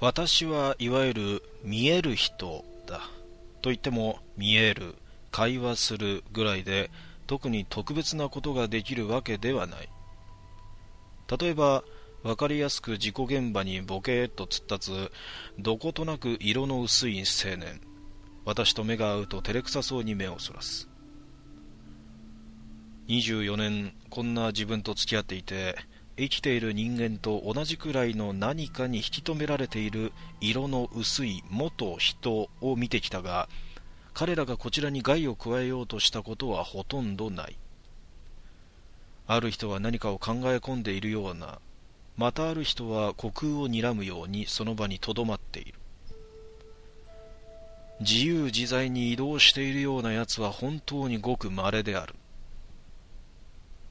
私はいわゆる見える人だと言っても見える会話するぐらいで特に特別なことができるわけではない例えば分かりやすく事故現場にボケーっと突っ立つどことなく色の薄い青年私と目が合うと照れくさそうに目をそらす24年こんな自分と付き合っていて生きている人間と同じくらいの何かに引き止められている色の薄い元人を見てきたが彼らがこちらに害を加えようとしたことはほとんどないある人は何かを考え込んでいるようなまたある人は虚空を睨むようにその場にとどまっている自由自在に移動しているようなやつは本当にごく稀である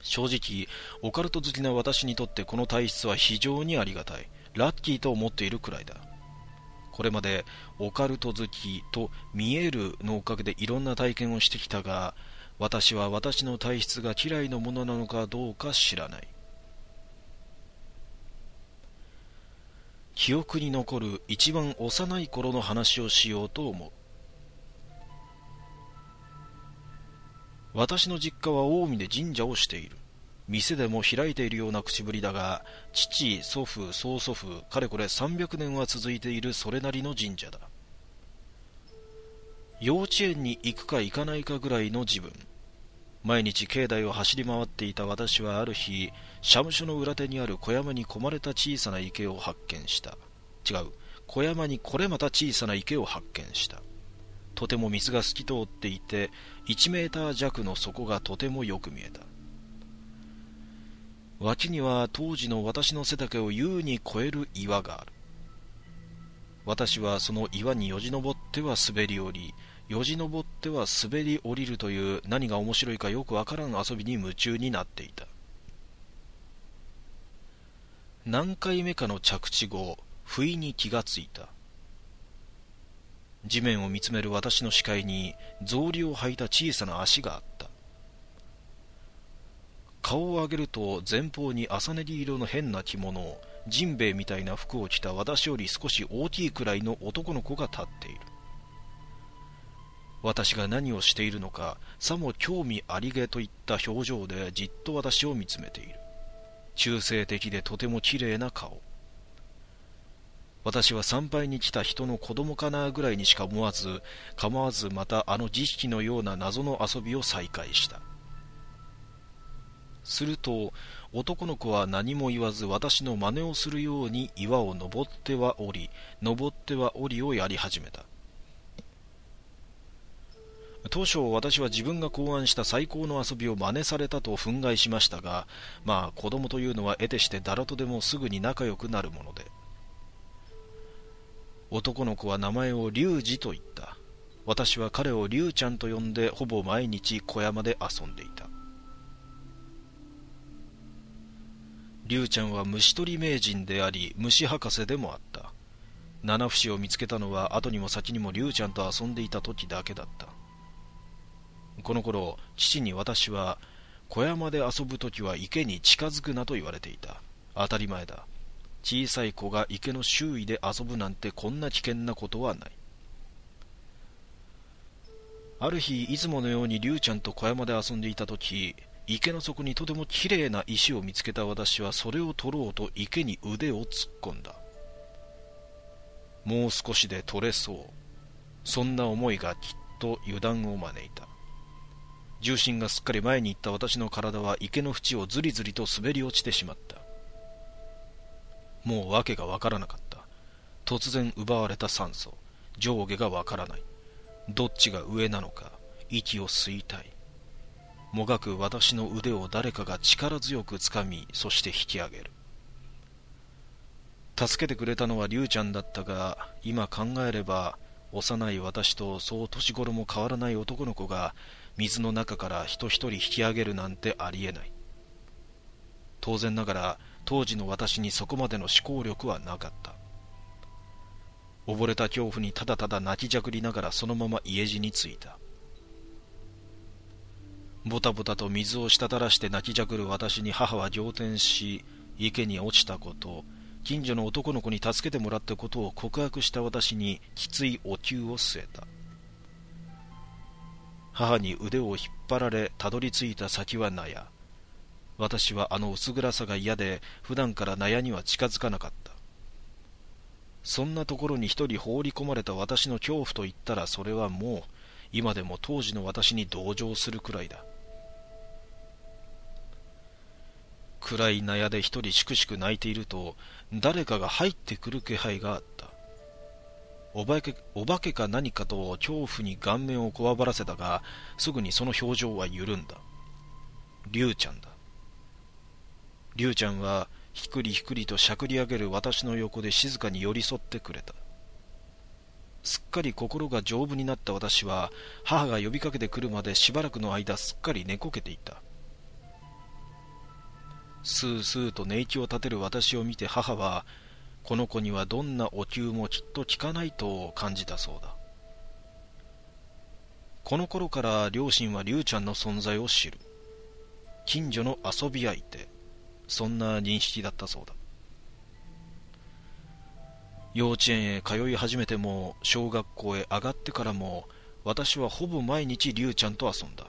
正直、オカルト好きな私にとってこの体質は非常にありがたい。ラッキーと思っているくらいだ。これまでオカルト好きと見えるのおかげでいろんな体験をしてきたが、私は私の体質が嫌いのものなのかどうか知らない。記憶に残る一番幼い頃の話をしようと思う。私の実家は近江で神社をしている。店でも開いているような口ぶりだが、父、祖父、曽祖父、かれこれ300年は続いているそれなりの神社だ。幼稚園に行くか行かないかぐらいの自分。毎日境内を走り回っていた私はある日、社務所の裏手にある小山にこまれた小さな池を発見した。違う、小山にこれまた小さな池を発見した。とても水が透き通っていて1メーター弱の底がとてもよく見えた脇には当時の私の背丈を優に超える岩がある私はその岩によじ登っては滑り降りよじ登っては滑り降りるという何が面白いかよくわからん遊びに夢中になっていた何回目かの着地後不意に気がついた地面を見つめる私の視界に草履を履いた小さな足があった顔を上げると前方に麻練色の変な着物ジンベエみたいな服を着た私より少し大きいくらいの男の子が立っている私が何をしているのかさも興味ありげといった表情でじっと私を見つめている中性的でとても綺麗な顔私は参拝に来た人の子供かなぐらいにしか思わず、構わずまたあの儀式のような謎の遊びを再開した。すると、男の子は何も言わず私の真似をするように岩を登っては降り、登っては降りをやり始めた。当初私は自分が考案した最高の遊びを真似されたと憤慨しましたがまあ子供というのは得てしてだらとでもすぐに仲良くなるもので男の子は名前を龍二と言った。私は彼を龍ちゃんと呼んでほぼ毎日小山で遊んでいた。龍ちゃんは虫取り名人であり虫博士でもあった。七節を見つけたのは後にも先にも龍ちゃんと遊んでいた時だけだったこの頃父に私は小山で遊ぶ時は池に近づくなと言われていた当たり前だ小さい子が池の周囲で遊ぶなんてこんな危険なことはないある日いつものように竜ちゃんと小山で遊んでいた時池の底にとてもきれいな石を見つけた私はそれを取ろうと池に腕を突っ込んだもう少しで取れそうそんな思いがきっと油断を招いた重心がすっかり前に行った私の体は池の縁をずりずりと滑り落ちてしまったもう訳が分からなかった突然奪われた酸素上下が分からないどっちが上なのか息を吸いたいもがく私の腕を誰かが力強くつかみそして引き上げる助けてくれたのは竜ちゃんだったが今考えれば幼い私とそう年頃も変わらない男の子が水の中から人一人引き上げるなんてありえない当然ながら当時の私にそこまでの思考力はなかった溺れた恐怖にただただ泣きじゃくりながらそのまま家路に着いたぼたぼたと水を滴らして泣きじゃくる私に母は仰天し池に落ちたこと近所の男の子に助けてもらったことを告白した私にきついお灸を据えた母に腕を引っ張られたどり着いた先は納屋私はあの薄暗さが嫌で普段から納屋には近づかなかったそんなところに一人放り込まれた私の恐怖といったらそれはもう今でも当時の私に同情するくらいだ暗い納屋で一人しくしく泣いていると誰かが入ってくる気配があったお化けお化けか何かと恐怖に顔面をこわばらせたがすぐにその表情は緩んだ竜ちゃんだ竜ちゃんはひくりひくりとしゃくり上げる私の横で静かに寄り添ってくれたすっかり心が丈夫になった私は母が呼びかけてくるまでしばらくの間すっかり寝こけていたスースーと寝息を立てる私を見て母はこの子にはどんなお灸もきっと効かないと感じたそうだこの頃から両親はうちゃんの存在を知る近所の遊び相手そんな認識だったそうだ幼稚園へ通い始めても小学校へ上がってからも私はほぼ毎日りちゃんと遊んだ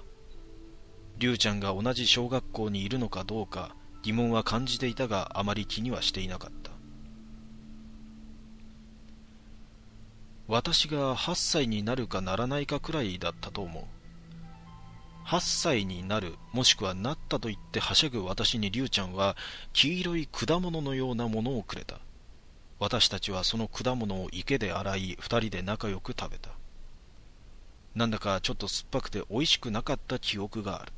りちゃんが同じ小学校にいるのかどうか疑問は感じていたがあまり気にはしていなかった私が8歳になるかならないかくらいだったと思う8歳になる、もしくはなったと言ってはしゃぐ私に竜ちゃんは、黄色い果物のようなものをくれた。私たちはその果物を池で洗い、2人で仲良く食べた。なんだかちょっと酸っぱくて美味しくなかった記憶がある。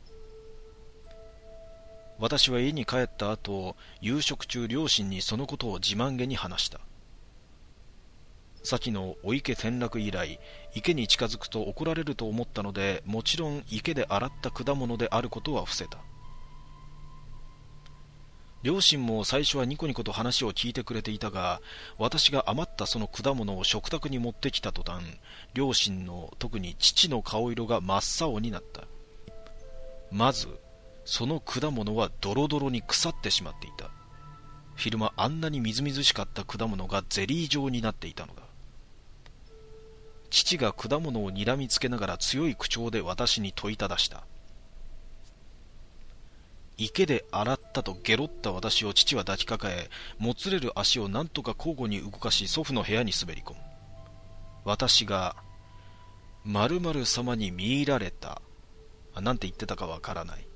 私は家に帰った後、夕食中両親にそのことを自慢げに話した。先のお池転落以来池に近づくと怒られると思ったのでもちろん池で洗った果物であることは伏せた両親も最初はニコニコと話を聞いてくれていたが私が余ったその果物を食卓に持ってきた途端両親の特に父の顔色が真っ青になったまずその果物はドロドロに腐ってしまっていた昼間あんなにみずみずしかった果物がゼリー状になっていたのだ父が果物をにらみつけながら強い口調で私に問いただした池で洗ったとゲロった私を父は抱きかかえもつれる足を何とか交互に動かし祖父の部屋に滑り込む私が「〇〇様に見入られた」なんて言ってたかわからない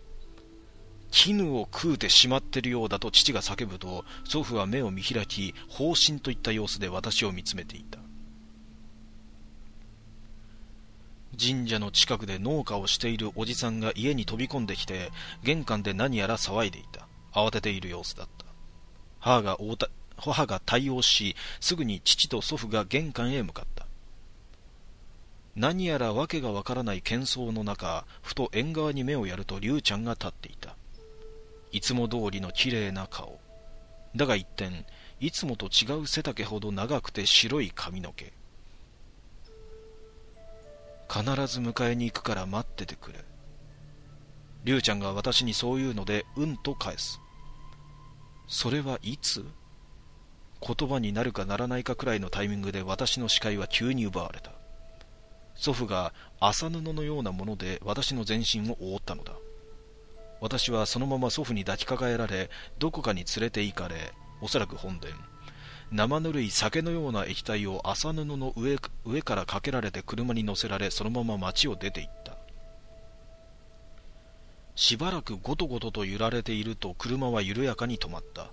絹を食うてしまってるようだと父が叫ぶと祖父は目を見開き放心といった様子で私を見つめていた神社の近くで農家をしているおじさんが家に飛び込んできて、玄関で何やら騒いでいた。慌てている様子だった。母が母が対応し、すぐに父と祖父が玄関へ向かった。何やら訳がわからない喧騒の中、ふと縁側に目をやると竜ちゃんが立っていた。いつも通りの綺麗な顔。だが一転、いつもと違う背丈ほど長くて白い髪の毛。必ず迎えに行くから待っててくれ。りゅうちゃんが私にそう言うので、うんと返す。それはいつ言葉になるかならないかくらいのタイミングで私の視界は急に奪われた。祖父が麻布のようなもので私の全身を覆ったのだ。私はそのまま祖父に抱きかかえられ、どこかに連れて行かれ、おそらく本殿。生ぬるい酒のような液体を麻布の上上からかけられて車に乗せられそのまま町を出て行ったしばらくゴトゴトと揺られていると車は緩やかに止まった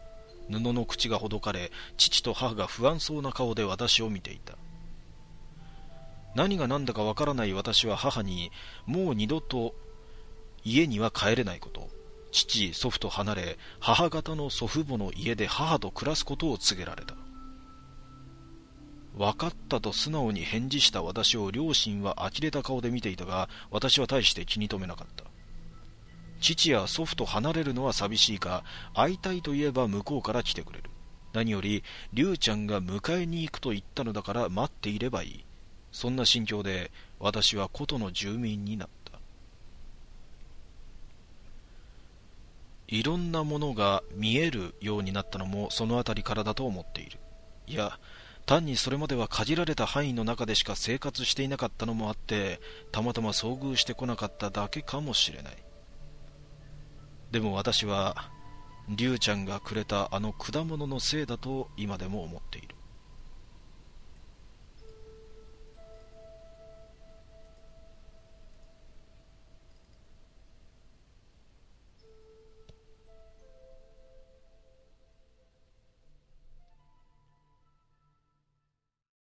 布の口がほどかれ父と母が不安そうな顔で私を見ていた何が何だかわからない私は母にもう二度と家には帰れないこと父祖父と離れ母方の祖父母の家で母と暮らすことを告げられた分かったと素直に返事した私を両親は呆れた顔で見ていたが私は大して気に留めなかった父や祖父と離れるのは寂しいが会いたいといえば向こうから来てくれる何より龍ちゃんが迎えに行くと言ったのだから待っていればいいそんな心境で私は琴の住民になったいろんなものが見えるようになったのもその辺りからだと思っているいや単にそれまでは限られた範囲の中でしか生活していなかったのもあってたまたま遭遇してこなかっただけかもしれないでも私はリちゃんがくれたあの果物のせいだと今でも思っている